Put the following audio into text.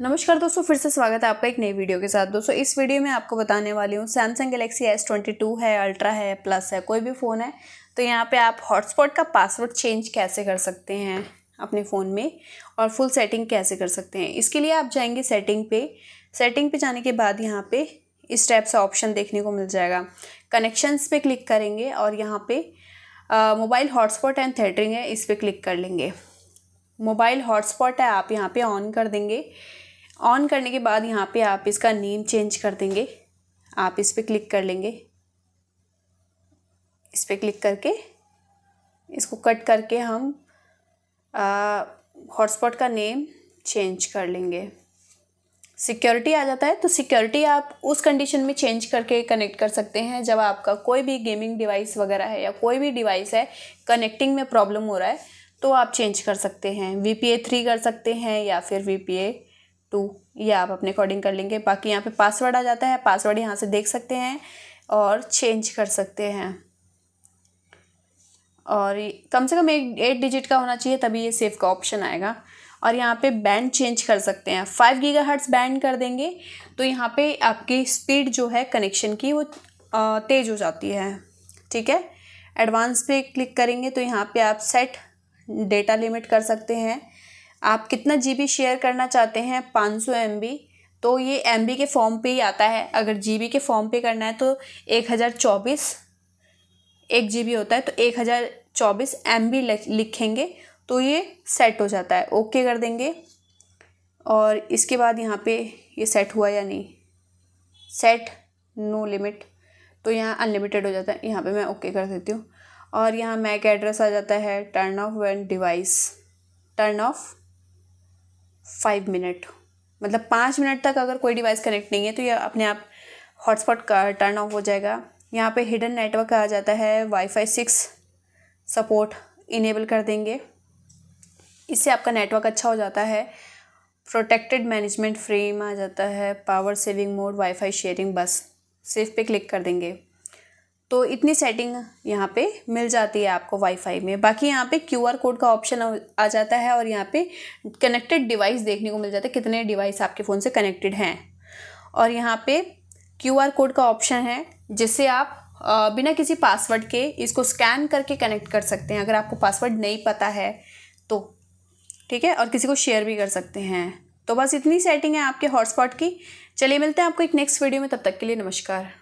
नमस्कार दोस्तों फिर से स्वागत है आपका एक नई वीडियो के साथ दोस्तों इस वीडियो में आपको बताने वाली हूँ Samsung Galaxy S twenty two है अल्ट्रा है प्लस है कोई भी फ़ोन है तो यहाँ पे आप हॉटस्पॉट का पासवर्ड चेंज कैसे कर सकते हैं अपने फ़ोन में और फुल सेटिंग कैसे कर सकते हैं इसके लिए आप जाएंगे सेटिंग पे सेटिंग पे जाने के बाद यहाँ पे इस टाइप से ऑप्शन देखने को मिल जाएगा कनेक्शंस पे क्लिक करेंगे और यहाँ पे मोबाइल हॉटस्पॉट एंड थेटरिंग है इस पर क्लिक कर लेंगे मोबाइल हॉटस्पॉट है आप यहाँ पे ऑन कर देंगे ऑन करने के बाद यहाँ पे आप इसका नेम चेंज कर देंगे आप इस पर क्लिक कर लेंगे इस पर क्लिक करके इसको कट करके हम हॉटस्पॉट का नेम चेंज कर लेंगे सिक्योरिटी आ जाता है तो सिक्योरिटी आप उस कंडीशन में चेंज करके कनेक्ट कर सकते हैं जब आपका कोई भी गेमिंग डिवाइस वगैरह है या कोई भी डिवाइस है कनेक्टिंग में प्रॉब्लम हो रहा है तो आप चेंज कर सकते हैं वी पी ए थ्री कर सकते हैं या फिर वी पी ए टू ये आप अपने अकॉर्डिंग कर लेंगे बाकी यहाँ पे पासवर्ड आ जाता है पासवर्ड यहाँ से देख सकते हैं और चेंज कर सकते हैं और कम से कम एक एट डिजिट का होना चाहिए तभी ये सेव का ऑप्शन आएगा और यहाँ पे बैंड चेंज कर सकते हैं फाइव गीगा हर्ट्स बैंड कर देंगे तो यहाँ पे आपकी स्पीड जो है कनेक्शन की वो तेज़ हो जाती है ठीक है एडवांस पे क्लिक करेंगे तो यहाँ पे आप सेट डेटा लिमिट कर सकते हैं आप कितना जी शेयर करना चाहते हैं पाँच सौ तो ये एम के फॉर्म पे ही आता है अगर जी के फॉर्म पे करना है तो एक हज़ार चौबीस एक जी होता है तो एक हज़ार चौबीस एम लिखेंगे तो ये सेट हो जाता है ओके कर देंगे और इसके बाद यहाँ पे ये सेट हुआ या नहीं सेट नो लिमिट तो यहाँ अनलिमिटेड हो जाता है यहाँ पे मैं ओके कर देती हूँ और यहाँ मैक एड्रेस आ जाता है turn off one device turn off five minute मतलब पाँच मिनट तक अगर कोई डिवाइस कनेक्ट नहीं है तो ये अपने आप हॉटस्पॉट का टर्न ऑफ हो जाएगा यहाँ पे हिडन नेटवर्क आ जाता है वाईफाई सिक्स सपोर्ट इनेबल कर देंगे इससे आपका नेटवर्क अच्छा हो जाता है प्रोटेक्टेड मैनेजमेंट फ्रेम आ जाता है power saving mode wifi sharing बस सेफ पे क्लिक कर देंगे तो इतनी सेटिंग यहाँ पे मिल जाती है आपको वाईफाई में बाकी यहाँ पे क्यूआर कोड का ऑप्शन आ जाता है और यहाँ पे कनेक्टेड डिवाइस देखने को मिल जाता है कितने डिवाइस आपके फ़ोन से कनेक्टेड हैं और यहाँ पे क्यूआर कोड का ऑप्शन है जिससे आप बिना किसी पासवर्ड के इसको स्कैन करके कनेक्ट कर सकते हैं अगर आपको पासवर्ड नहीं पता है तो ठीक है और किसी को शेयर भी कर सकते हैं तो बस इतनी सेटिंग है आपके हॉटस्पॉट की चलिए मिलते हैं आपको एक नेक्स्ट वीडियो में तब तक के लिए नमस्कार